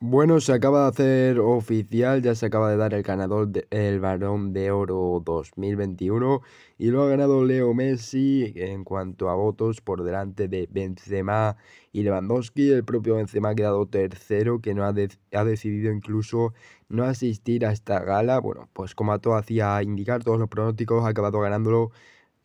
Bueno, se acaba de hacer oficial, ya se acaba de dar el ganador del Barón de Oro 2021 y lo ha ganado Leo Messi en cuanto a votos por delante de Benzema y Lewandowski. El propio Benzema ha quedado tercero, que no ha, decidido incluso no asistir a esta gala. Bueno, pues como a todo hacía indicar, todos los pronósticos ha acabado ganándolo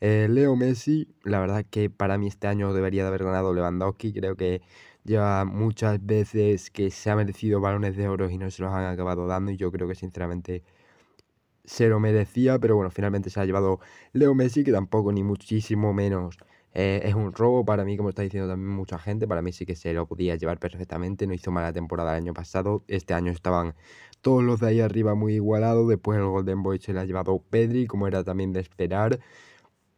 eh, Leo Messi, la verdad que para mí este año debería de haber ganado Lewandowski, creo que ya muchas veces que se ha merecido balones de oro y no se los han acabado dando y yo creo que sinceramente se lo merecía, pero bueno, finalmente se ha llevado Leo Messi, que tampoco ni muchísimo menos eh, es un robo para mí, como está diciendo también mucha gente, para mí sí que se lo podía llevar perfectamente, no hizo mala temporada el año pasado, este año estaban todos los de ahí arriba muy igualados, después el Golden Boy se lo ha llevado Pedri, como era también de esperar,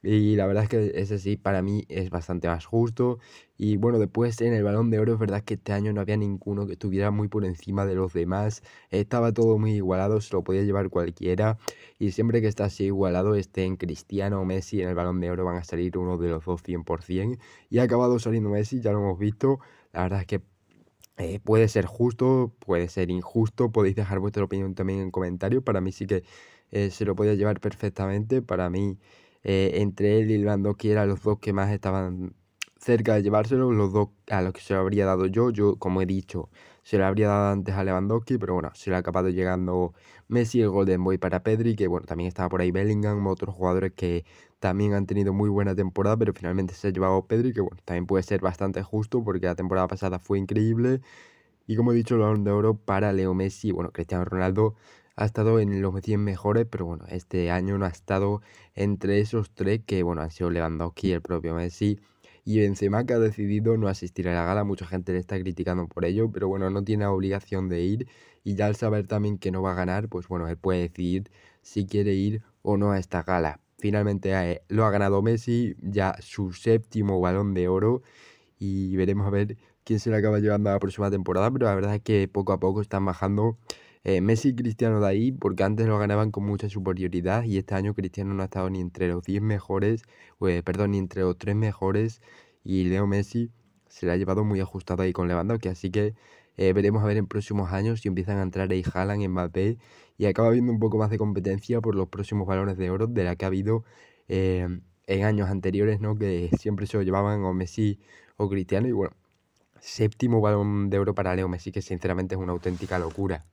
y la verdad es que ese sí para mí es bastante más justo. Y bueno, después en el balón de oro es verdad que este año no había ninguno que estuviera muy por encima de los demás. Estaba todo muy igualado, se lo podía llevar cualquiera. Y siempre que está así igualado, este en Cristiano o Messi en el balón de oro van a salir uno de los dos 100%. Y ha acabado saliendo Messi, ya lo hemos visto. La verdad es que eh, puede ser justo, puede ser injusto. Podéis dejar vuestra opinión también en comentarios. Para mí sí que eh, se lo podía llevar perfectamente. Para mí... Eh, entre él y Lewandowski eran los dos que más estaban cerca de llevárselo, los dos a los que se lo habría dado yo, yo como he dicho, se lo habría dado antes a Lewandowski, pero bueno, se lo ha acabado llegando Messi, el Golden Boy para Pedri, que bueno, también estaba por ahí Bellingham, otros jugadores que también han tenido muy buena temporada, pero finalmente se ha llevado Pedri, que bueno, también puede ser bastante justo porque la temporada pasada fue increíble. Y como he dicho, el balón de oro para Leo Messi, bueno, Cristiano Ronaldo ha estado en los 100 mejores, pero bueno, este año no ha estado entre esos tres que, bueno, han sido Lewandowski el propio Messi. Y Benzema que ha decidido no asistir a la gala, mucha gente le está criticando por ello, pero bueno, no tiene obligación de ir y ya al saber también que no va a ganar, pues bueno, él puede decidir si quiere ir o no a esta gala. Finalmente eh, lo ha ganado Messi, ya su séptimo balón de oro y veremos a ver quién se lo acaba llevando a la próxima temporada, pero la verdad es que poco a poco están bajando eh, Messi y Cristiano de ahí, porque antes lo ganaban con mucha superioridad y este año Cristiano no ha estado ni entre los 10 mejores, eh, perdón, ni entre los 3 mejores y Leo Messi se lo ha llevado muy ajustado ahí con Lewandowski, así que eh, veremos a ver en próximos años si empiezan a entrar ahí en Mbappé y acaba habiendo un poco más de competencia por los próximos balones de oro de la que ha habido en años anteriores, ¿no? Que siempre se lo llevaban o Messi o Cristiano y bueno, séptimo balón de oro para Leo Messi, que sinceramente es una auténtica locura.